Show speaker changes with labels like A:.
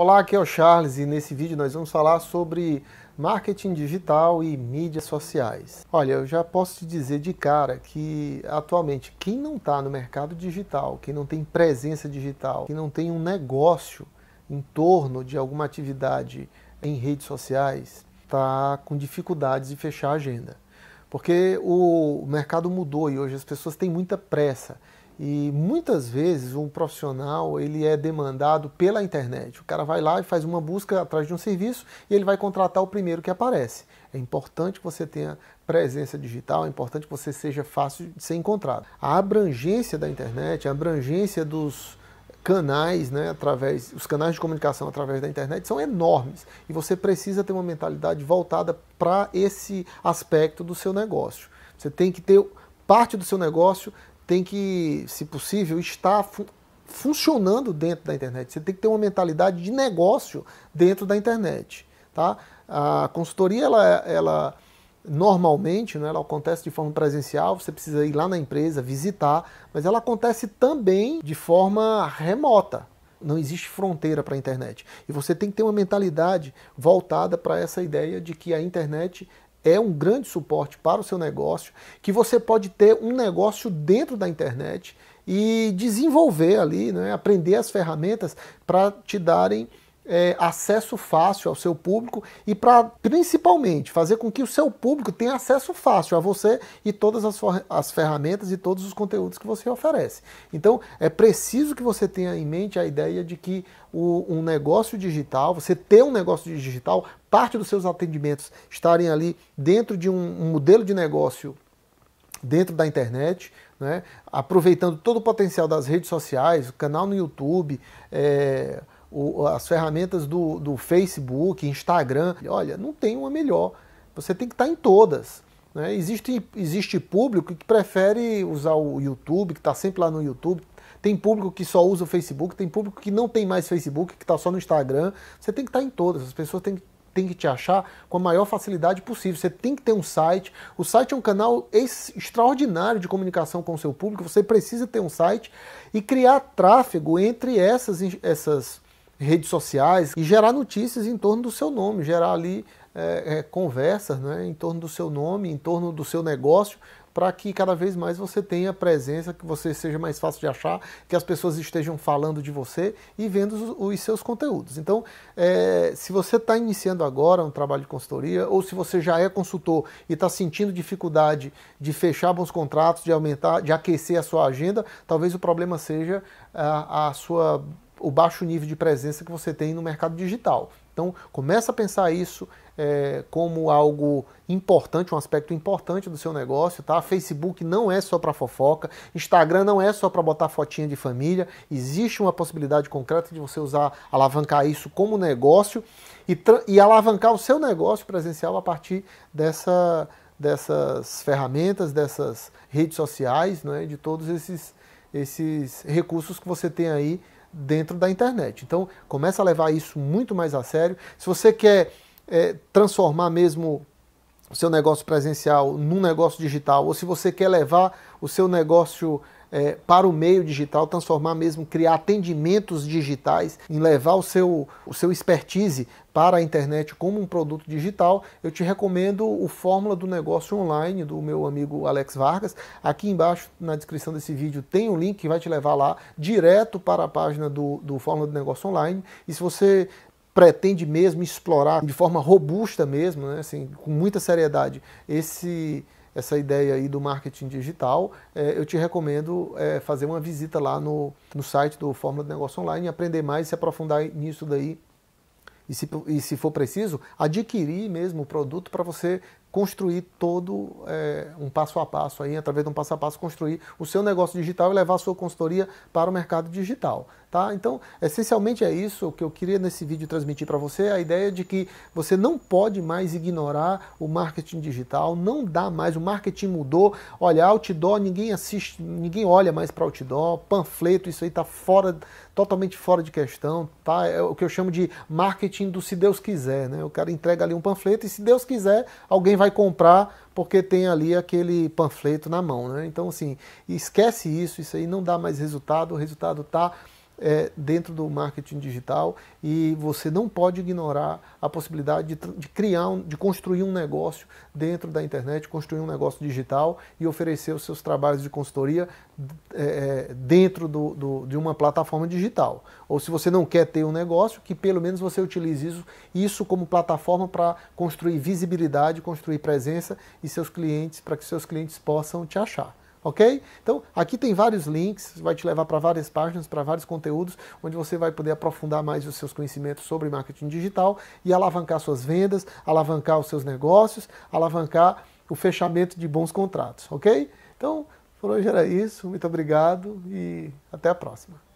A: Olá, aqui é o Charles e nesse vídeo nós vamos falar sobre marketing digital e mídias sociais. Olha, eu já posso te dizer de cara que atualmente quem não está no mercado digital, quem não tem presença digital, quem não tem um negócio em torno de alguma atividade em redes sociais, está com dificuldades de fechar a agenda. Porque o mercado mudou e hoje as pessoas têm muita pressa e muitas vezes um profissional ele é demandado pela internet. O cara vai lá e faz uma busca atrás de um serviço e ele vai contratar o primeiro que aparece. É importante que você tenha presença digital, é importante que você seja fácil de ser encontrado. A abrangência da internet, a abrangência dos canais, né, através, os canais de comunicação através da internet são enormes e você precisa ter uma mentalidade voltada para esse aspecto do seu negócio. Você tem que ter parte do seu negócio tem que, se possível, estar fu funcionando dentro da internet. Você tem que ter uma mentalidade de negócio dentro da internet. Tá? A consultoria, ela, ela normalmente, né, ela acontece de forma presencial, você precisa ir lá na empresa, visitar, mas ela acontece também de forma remota. Não existe fronteira para a internet. E você tem que ter uma mentalidade voltada para essa ideia de que a internet é um grande suporte para o seu negócio, que você pode ter um negócio dentro da internet e desenvolver ali, né, aprender as ferramentas para te darem é, acesso fácil ao seu público e para principalmente fazer com que o seu público tenha acesso fácil a você e todas as, as ferramentas e todos os conteúdos que você oferece. Então é preciso que você tenha em mente a ideia de que o, um negócio digital, você ter um negócio digital, parte dos seus atendimentos estarem ali dentro de um, um modelo de negócio dentro da internet, né? aproveitando todo o potencial das redes sociais, canal no YouTube. É, o, as ferramentas do, do Facebook, Instagram. Olha, não tem uma melhor. Você tem que estar em todas. Né? Existe, existe público que prefere usar o YouTube, que está sempre lá no YouTube. Tem público que só usa o Facebook, tem público que não tem mais Facebook, que está só no Instagram. Você tem que estar em todas. As pessoas têm, têm que te achar com a maior facilidade possível. Você tem que ter um site. O site é um canal extraordinário de comunicação com o seu público. Você precisa ter um site e criar tráfego entre essas, essas redes sociais e gerar notícias em torno do seu nome, gerar ali é, é, conversas né, em torno do seu nome, em torno do seu negócio, para que cada vez mais você tenha presença, que você seja mais fácil de achar, que as pessoas estejam falando de você e vendo os, os seus conteúdos. Então, é, se você está iniciando agora um trabalho de consultoria, ou se você já é consultor e está sentindo dificuldade de fechar bons contratos, de aumentar, de aquecer a sua agenda, talvez o problema seja a, a sua o baixo nível de presença que você tem no mercado digital. Então, começa a pensar isso é, como algo importante, um aspecto importante do seu negócio, tá? Facebook não é só para fofoca, Instagram não é só para botar fotinha de família, existe uma possibilidade concreta de você usar, alavancar isso como negócio e, e alavancar o seu negócio presencial a partir dessa, dessas ferramentas, dessas redes sociais, né? de todos esses, esses recursos que você tem aí dentro da internet. Então, começa a levar isso muito mais a sério. Se você quer é, transformar mesmo o seu negócio presencial num negócio digital, ou se você quer levar o seu negócio é, para o meio digital, transformar mesmo, criar atendimentos digitais, em levar o seu, o seu expertise para a internet como um produto digital, eu te recomendo o Fórmula do Negócio Online do meu amigo Alex Vargas. Aqui embaixo na descrição desse vídeo tem um link que vai te levar lá direto para a página do, do Fórmula do Negócio Online. E se você pretende mesmo explorar de forma robusta mesmo, né, assim, com muita seriedade, esse essa ideia aí do marketing digital, é, eu te recomendo é, fazer uma visita lá no, no site do Fórmula de Negócio Online, aprender mais e se aprofundar nisso daí. E se, e se for preciso, adquirir mesmo o produto para você construir todo é, um passo a passo aí, através de um passo a passo, construir o seu negócio digital e levar a sua consultoria para o mercado digital. Tá? Então, essencialmente é isso que eu queria nesse vídeo transmitir para você, a ideia de que você não pode mais ignorar o marketing digital, não dá mais, o marketing mudou. Olha, outdoor, ninguém assiste, ninguém olha mais para outdoor, panfleto, isso aí está fora, totalmente fora de questão, tá? É o que eu chamo de marketing do se Deus quiser, né? O cara entrega ali um panfleto e se Deus quiser, alguém vai comprar porque tem ali aquele panfleto na mão, né? Então, assim, esquece isso, isso aí não dá mais resultado, o resultado está é, dentro do marketing digital e você não pode ignorar a possibilidade de, de criar, um, de construir um negócio dentro da internet, construir um negócio digital e oferecer os seus trabalhos de consultoria é, é, dentro do, do, de uma plataforma digital. Ou se você não quer ter um negócio, que pelo menos você utilize isso, isso como plataforma para construir visibilidade, construir presença e seus clientes, para que seus clientes possam te achar ok? Então, aqui tem vários links, vai te levar para várias páginas, para vários conteúdos, onde você vai poder aprofundar mais os seus conhecimentos sobre marketing digital e alavancar suas vendas, alavancar os seus negócios, alavancar o fechamento de bons contratos, ok? Então, por hoje era isso, muito obrigado e até a próxima.